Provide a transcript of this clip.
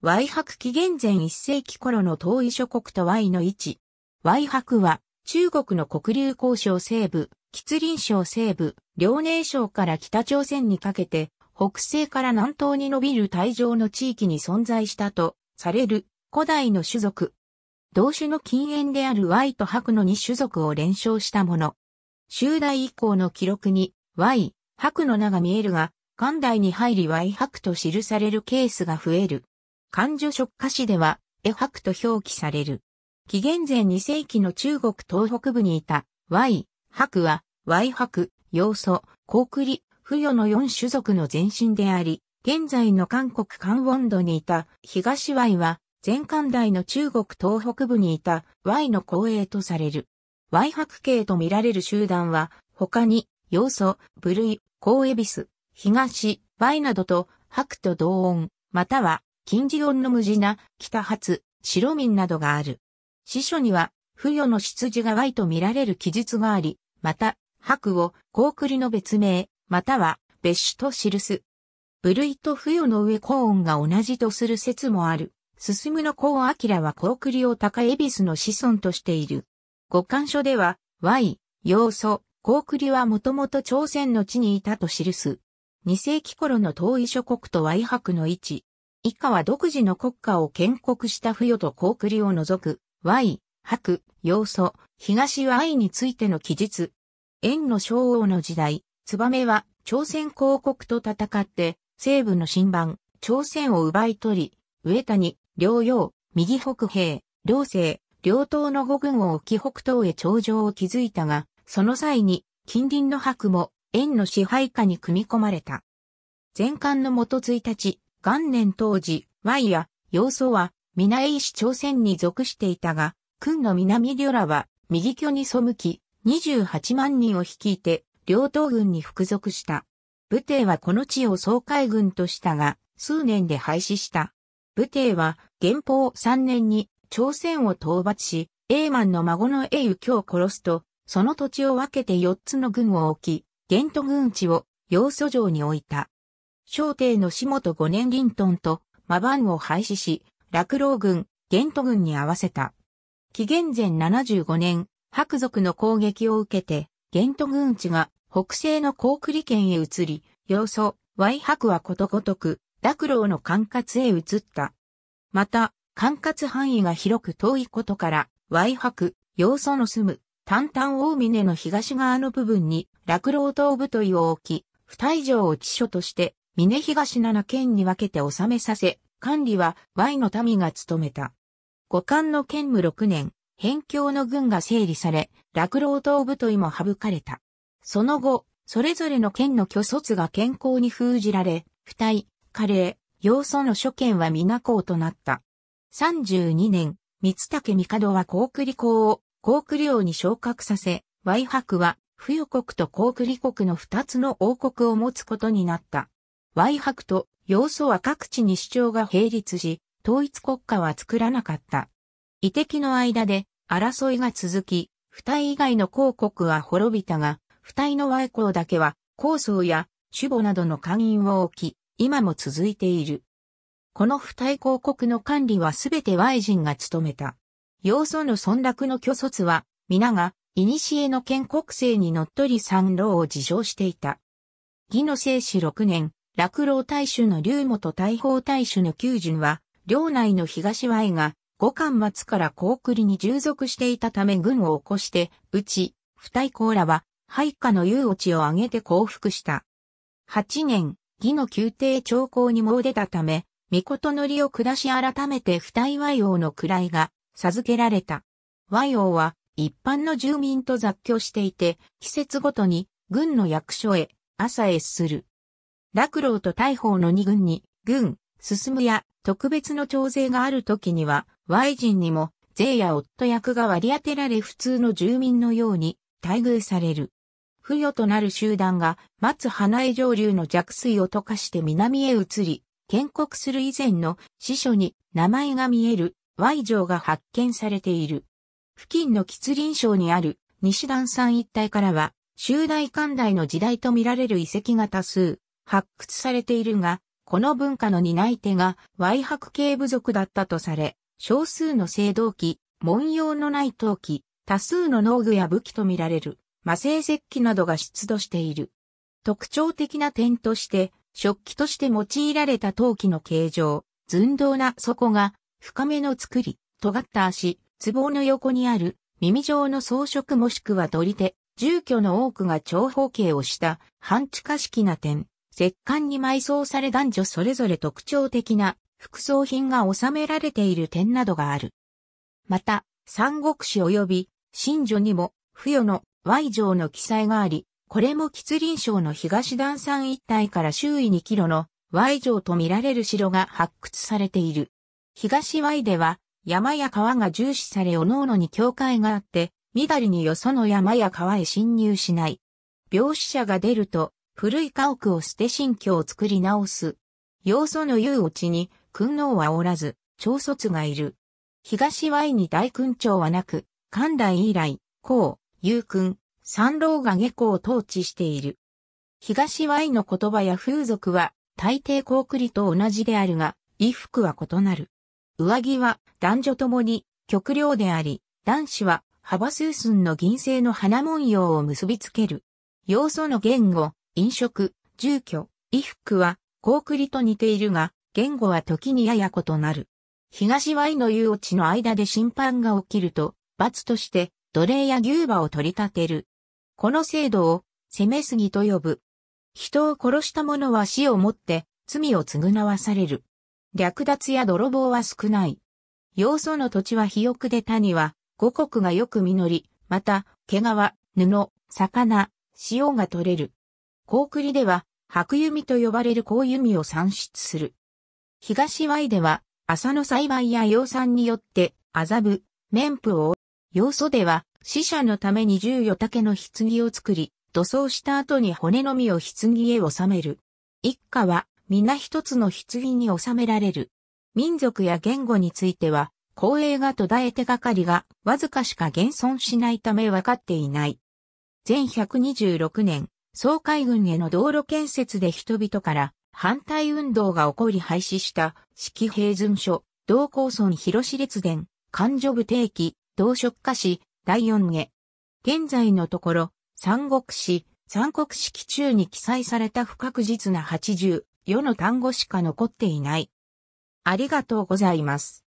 ワイハク紀元前1世紀頃の遠い諸国とワイの位置。ワイハクは中国の黒竜江省西部、吉林省西部、遼寧省から北朝鮮にかけて、北西から南東に伸びる帯状の地域に存在したとされる古代の種族。同種の近縁である Y と白の2種族を連称したもの。周代以降の記録に Y、白の名が見えるが、元代に入り Y 白と記されるケースが増える。漢字食歌詞では、エフクと表記される。紀元前2世紀の中国東北部にいた、Y、白は、Y 白、要素、高栗、不与の4種族の前身であり、現在の韓国関温度にいた東 Y は、前漢代の中国東北部にいた Y の後衛とされる。Y 白系と見られる集団は、他に、要素、部類、高エビス、東、Y などと、白と同音、または金字音の無地な、北発、白民などがある。司書には、不与の出自が Y と見られる記述があり、また、白を、高栗の別名、または、別種と記す。部類と不与の上高音が同じとする説もある。進むの高明は高栗を高恵比寿の子孫としている。五感書では、Y、要素、高栗はもともと朝鮮の地にいたと記す。二世紀頃の遠い諸国と Y 白の位置、以下は独自の国家を建国した不与と高栗を除く、Y、白、要素、東 Y についての記述。円の昭王の時代、メは朝鮮公国と戦って、西部の新版、朝鮮を奪い取り、上谷、両洋、右北平、両西、両党の五軍を置き北東へ頂上を築いたが、その際に、近隣の白も、円の支配下に組み込まれた。前漢の元1日、元年当時、イや要素は南英市朝鮮に属していたが、軍の南リョラは右巨に背き、28万人を率いて、両党軍に服属した。武帝はこの地を総海軍としたが、数年で廃止した。武帝は、元宝3年に朝鮮を討伐し、英ンの孫の英雄京を殺すと、その土地を分けて4つの軍を置き、元都軍地を要素城に置いた。小帝の下と五年林頓と、マバンを廃止し、落老軍、玄都軍に合わせた。紀元前75年、白族の攻撃を受けて、玄都軍地が北西の高栗県へ移り、要素、Y 白はことごとく、落老の管轄へ移った。また、管轄範囲が広く遠いことから、Y 白、要素の住む、丹々大峰の東側の部分に、落老東部とを置き、二以上を地所として、峰東7県に分けて収めさせ、管理は Y の民が務めた。五官の兼務六年、辺境の軍が整理され、落老党太いも省かれた。その後、それぞれの県の虚卒が健康に封じられ、不体、加齢、要素の諸県は皆公となった。32年、三竹帝は高栗公を高栗王に昇格させ、Y 博は、富裕国と高栗国の二つの王国を持つことになった。ワハクと要素は各地に主張が並立し、統一国家は作らなかった。遺敵の間で争いが続き、二体以外の公国は滅びたが、二体のワコウだけは、構想や守母などの官員を置き、今も続いている。この二体広告の管理はすべてワイ人が務めた。要素の村落の虚卒は、皆が、古の建国政にのっとり三老を自称していた。義の聖史6年、落老大衆の龍本大砲大衆の九巡は、領内の東和が、五巻末から高栗に従属していたため軍を起こして、うち、二大甲羅は、配下の誘落ちを挙げて降伏した。八年、義の宮廷長公にも出たため、御事のりを下し改めて二大和洋の位が授けられた。和洋は一般の住民と雑居していて、季節ごとに軍の役所へ朝へする。楽郎と大砲の二軍に、軍、進むや、特別の徴税がある時には、Y 人にも、税や夫役が割り当てられ普通の住民のように、待遇される。不与となる集団が、松花江上流の弱水を溶かして南へ移り、建国する以前の司書に名前が見える Y 城が発見されている。付近の吉林省にある西段山一帯からは、集大寛大の時代と見られる遺跡が多数、発掘されているが、この文化の担い手が、ワ白系部族だったとされ、少数の青銅器、文様のない陶器、多数の農具や武器とみられる、魔性石器などが出土している。特徴的な点として、食器として用いられた陶器の形状、寸胴な底が、深めの作り、尖った足、壺の横にある、耳状の装飾もしくは取り手、住居の多くが長方形をした、半地下式な点。石棺に埋葬され男女それぞれ特徴的な副葬品が収められている点などがある。また、三国志及び神女にも、付与の Y 城の記載があり、これも吉林省の東段山一帯から周囲2キロの Y 城と見られる城が発掘されている。東 Y では、山や川が重視され各々に境界があって、緑によその山や川へ侵入しない。病死者が出ると、古い家屋を捨て新居を作り直す。要素の言ううちに、君王はおらず、長卒がいる。東ワイに大君長はなく、寛代以来、孔、雄君、三郎が下校を統治している。東ワイの言葉や風俗は、大抵高句里と同じであるが、衣服は異なる。上着は男女共に極量であり、男子は幅数寸の銀製の花文様を結びつける。要素の言語、飲食、住居、衣服は、コークリと似ているが、言語は時にやや異なる。東ワイの誘落ちの間で審判が起きると、罰として、奴隷や牛馬を取り立てる。この制度を、攻めすぎと呼ぶ。人を殺した者は死をもって、罪を償わされる。略奪や泥棒は少ない。要素の土地は肥沃で谷は、五穀がよく実り、また、毛皮、布、魚、塩が取れる。高栗では、白弓と呼ばれる高弓を産出する。東 Y では、麻の栽培や養蚕によって、麻布、綿布を、要素では、死者のために十余竹の棺を作り、土葬した後に骨のみを棺へ納める。一家は、皆一つの棺に納められる。民族や言語については、公営が途絶えてがかりが、わずかしか現存しないため分かっていない。全126年、総海軍への道路建設で人々から反対運動が起こり廃止した式平準所、道高村広市列伝、勘定部定期、同職家市、第四下。現在のところ、三国史、三国式中に記載された不確実な8世の単語しか残っていない。ありがとうございます。